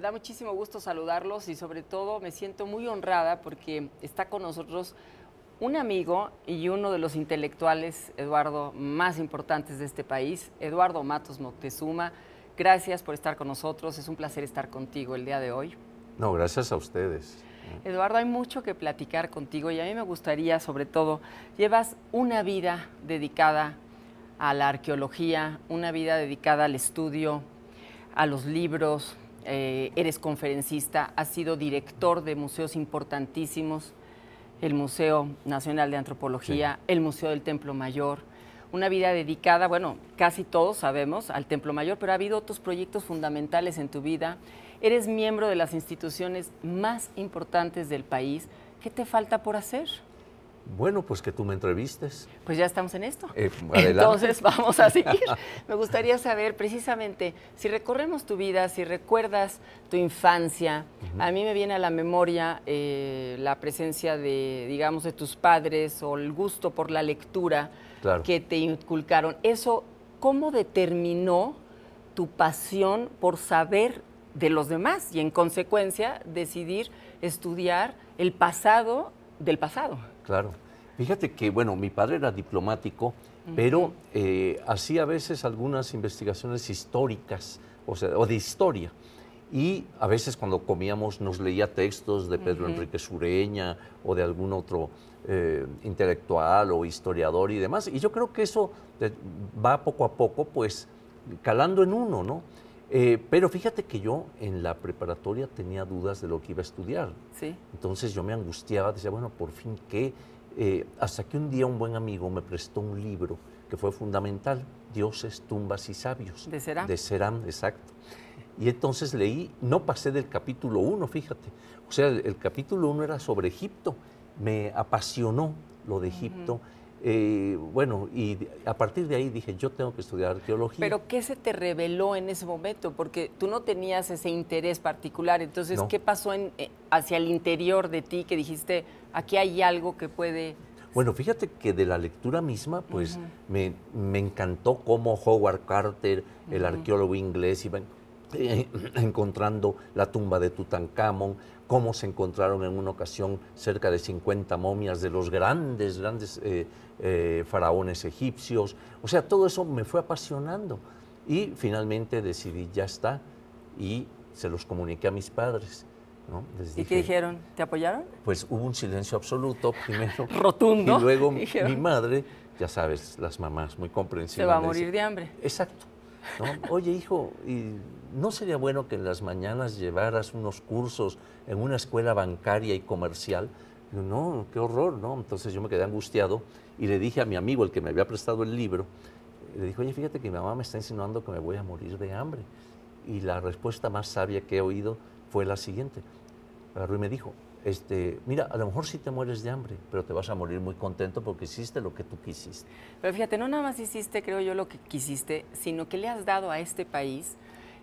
me da muchísimo gusto saludarlos y sobre todo me siento muy honrada porque está con nosotros un amigo y uno de los intelectuales, Eduardo, más importantes de este país, Eduardo Matos Moctezuma. Gracias por estar con nosotros, es un placer estar contigo el día de hoy. No, gracias a ustedes. Eduardo, hay mucho que platicar contigo y a mí me gustaría, sobre todo, llevas una vida dedicada a la arqueología, una vida dedicada al estudio, a los libros, eh, eres conferencista, has sido director de museos importantísimos, el Museo Nacional de Antropología, el Museo del Templo Mayor, una vida dedicada, bueno, casi todos sabemos, al Templo Mayor, pero ha habido otros proyectos fundamentales en tu vida. Eres miembro de las instituciones más importantes del país. ¿Qué te falta por hacer? Bueno, pues que tú me entrevistes. Pues ya estamos en esto. Eh, Entonces vamos a seguir. me gustaría saber precisamente, si recorremos tu vida, si recuerdas tu infancia, a mí me viene a la memoria eh, la presencia de, digamos, de tus padres o el gusto por la lectura que te inculcaron. Eso, ¿cómo determinó tu pasión por saber de los demás y en consecuencia decidir estudiar el pasado del pasado? Claro. Fíjate que, bueno, mi padre era diplomático, pero eh, hacía a veces algunas investigaciones históricas, o sea, o de historia. Y a veces cuando comíamos nos leía textos de Pedro Enrique Sureña o de algún otro eh, intelectual o historiador y demás. Y yo creo que eso eh, va poco a poco, pues, calando en uno, ¿no? Eh, pero fíjate que yo en la preparatoria tenía dudas de lo que iba a estudiar. Entonces yo me angustiaba, decía, bueno, por fin qué. Eh, hasta que un día un buen amigo me prestó un libro que fue fundamental, Dioses, Tumbas y Sabios. De serán De Serán, exacto. Y entonces leí, no pasé del capítulo 1, fíjate. O sea, el, capítulo 1 era sobre Egipto. Me apasionó lo de Egipto. Eh, bueno, y a partir de ahí dije, yo tengo que estudiar arqueología. Pero ¿qué se te reveló en ese momento? Porque tú no tenías ese interés particular, entonces, ¿qué pasó eh, hacia el interior de ti que dijiste, aquí hay algo que puede... Bueno, fíjate que de la lectura misma, pues me, encantó cómo Howard Carter, el arqueólogo inglés, iba encontrando la tumba de Tutankamón, cómo se encontraron en una ocasión cerca de 50 momias de los grandes, grandes eh, eh, faraones egipcios. O sea, todo eso me fue apasionando. Y finalmente decidí, ya está, y se los comuniqué a mis padres. ¿Y qué dijeron? ¿Te apoyaron? Pues hubo un silencio absoluto primero. Rotundo. Y luego mi madre, ya sabes, las mamás muy comprensivas. Se va a morir de hambre. Exacto. Oye, hijo, y ¿no sería bueno que en las mañanas llevaras unos cursos en una escuela bancaria y comercial? no, qué horror, ¿no? Entonces yo me quedé angustiado y le dije a mi amigo, el que me había prestado el libro, le dije, oye, fíjate que mi mamá me está insinuando que me voy a morir de hambre. Y la respuesta más sabia que he oído fue la siguiente. Rui me dijo, este, mira, a lo mejor sí te mueres de hambre, pero te vas a morir muy contento porque hiciste lo que tú quisiste. Pero fíjate, no nada más hiciste, creo yo, lo que quisiste, sino que le has dado a este país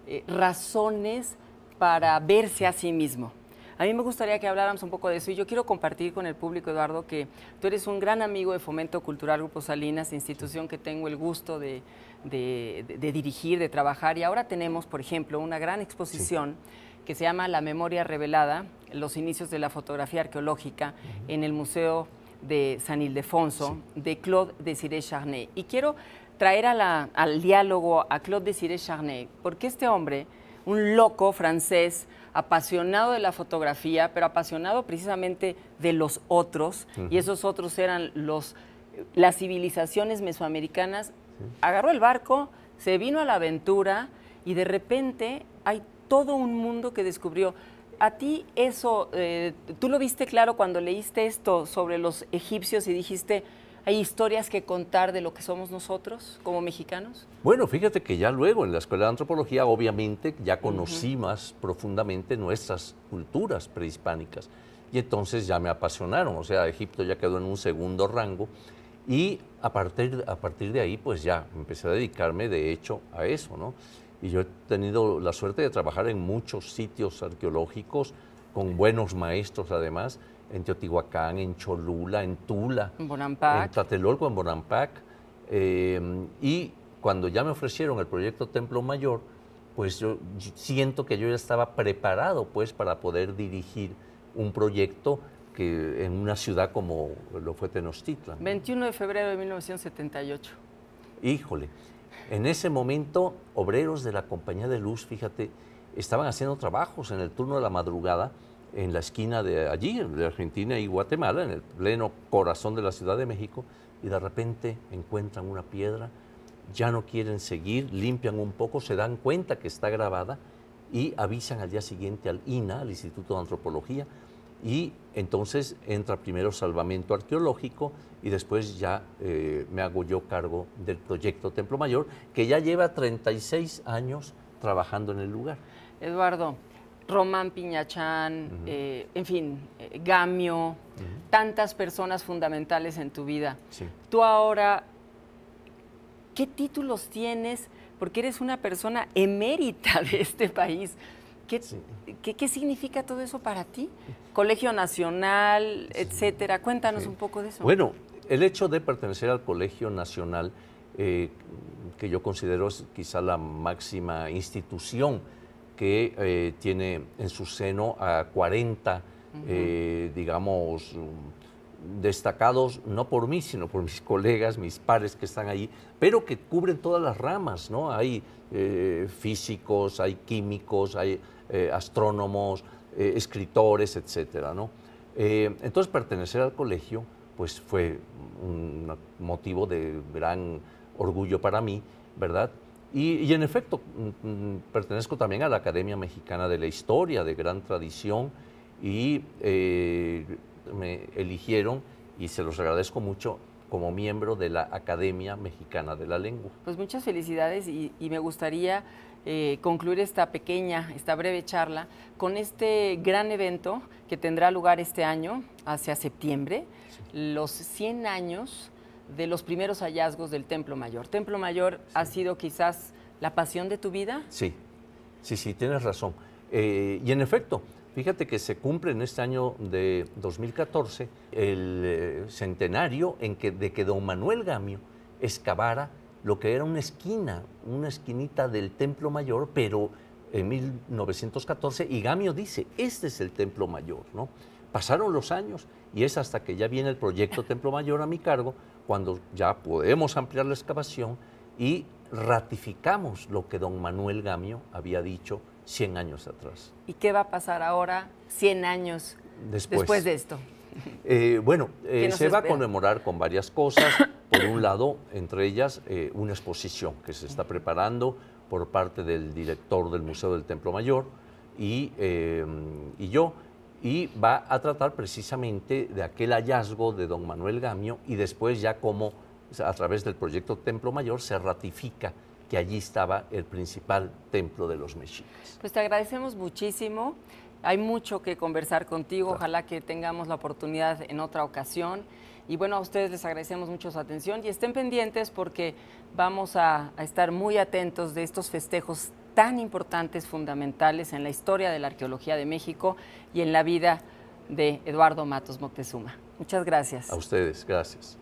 eh, razones para verse a sí mismo. A mí me gustaría que habláramos un poco de eso y yo quiero compartir con el público, Eduardo, que tú eres un gran amigo de Fomento Cultural Grupo Salinas, institución que tengo el gusto de, dirigir, de trabajar, y ahora tenemos, por ejemplo, una gran exposición que se llama La Memoria Revelada, los inicios de la fotografía arqueológica en el Museo de San Ildefonso de Claude Desiré Charnay. Y quiero traer al diálogo a Claude Desiré Charnay, porque este hombre, un loco francés, apasionado de la fotografía, pero apasionado precisamente de los otros, y esos otros eran los, las civilizaciones mesoamericanas, agarró el barco, se vino a la aventura y de repente hay todo un mundo que descubrió a ti eso, eh, tú lo viste claro cuando leíste esto sobre los egipcios y dijiste, ¿hay historias que contar de lo que somos nosotros como mexicanos? Bueno, fíjate que ya luego en la Escuela de Antropología obviamente ya conocí más profundamente nuestras culturas prehispánicas y entonces ya me apasionaron, o sea, Egipto ya quedó en un segundo rango y a partir, a partir de ahí pues ya empecé a dedicarme de hecho a eso, ¿no? Y yo he tenido la suerte de trabajar en muchos sitios arqueológicos, con buenos maestros además, en Teotihuacán, en Cholula, en Tula, en Tlatelolco, en Bonampac. Eh, y cuando ya me ofrecieron el proyecto Templo Mayor, pues yo siento que yo ya estaba preparado pues para poder dirigir un proyecto que en una ciudad como lo fue Tenochtitlan. 21 de febrero de 1978. Híjole. En ese momento, obreros de la compañía de luz, fíjate, estaban haciendo trabajos en el turno de la madrugada en la esquina de allí, de Argentina y Guatemala, en el pleno corazón de la Ciudad de México, y de repente encuentran una piedra, ya no quieren seguir, limpian un poco, se dan cuenta que está grabada y avisan al día siguiente al INA, al Instituto de Antropología, y entonces entra primero salvamento arqueológico y después ya eh, me hago yo cargo del proyecto Templo Mayor, que ya lleva 36 años trabajando en el lugar. Eduardo, Román Piñachán, eh, en fin, eh, Gamio, tantas personas fundamentales en tu vida. Tú ahora, ¿qué títulos tienes? Porque eres una persona emérita de este país. ¿Qué, significa todo eso para ti? Colegio Nacional, etcétera. Cuéntanos un poco de eso. Bueno, el hecho de pertenecer al Colegio Nacional, eh, que yo considero es quizá la máxima institución que eh, tiene en su seno a 40, eh, digamos, destacados, no por mí, sino por mis colegas, mis pares que están ahí, pero que cubren todas las ramas, ¿no? Hay físicos, hay químicos, hay eh, astrónomos, eh, escritores, etcétera, eh, entonces, pertenecer al colegio pues fue un motivo de gran orgullo para mí, ¿verdad? Y, y en efecto, mm, mm, pertenezco también a la Academia Mexicana de la Historia, de gran tradición, y me eligieron, y se los agradezco mucho, como miembro de la Academia Mexicana de la Lengua. Pues muchas felicidades y, me gustaría eh, concluir esta pequeña, esta breve charla con este gran evento que tendrá lugar este año, hacia septiembre, los 100 años de los primeros hallazgos del Templo Mayor. Templo Mayor ha sido quizás la pasión de tu vida. Sí, sí, sí, tienes razón. Eh, y en efecto, Fíjate que se cumple en este año de 2014 el eh, centenario en que, de que don Manuel Gamio excavara lo que era una esquina, una esquinita del Templo Mayor, pero en 1914, y Gamio dice, este es el Templo Mayor, ¿no? Pasaron los años y es hasta que ya viene el proyecto Templo Mayor a mi cargo, cuando ya podemos ampliar la excavación y ratificamos lo que don Manuel Gamio había dicho 100 años atrás. ¿Y qué va a pasar ahora, 100 años después, de esto? Eh, bueno, eh, se va a conmemorar con varias cosas. Por un lado, entre ellas, eh, una exposición que se está preparando por parte del director del Museo del Templo Mayor y, y yo, y va a tratar precisamente de aquel hallazgo de don Manuel Gamio y después ya como a través del proyecto Templo Mayor se ratifica que allí estaba el principal templo de los mexicas. Pues te agradecemos muchísimo. Hay mucho que conversar contigo, ojalá que tengamos la oportunidad en otra ocasión. Y bueno, a ustedes les agradecemos mucho su atención y estén pendientes porque vamos a, a estar muy atentos de estos festejos tan importantes, fundamentales en la historia de la arqueología de México y en la vida de Eduardo Matos Moctezuma. Muchas gracias. A ustedes, gracias.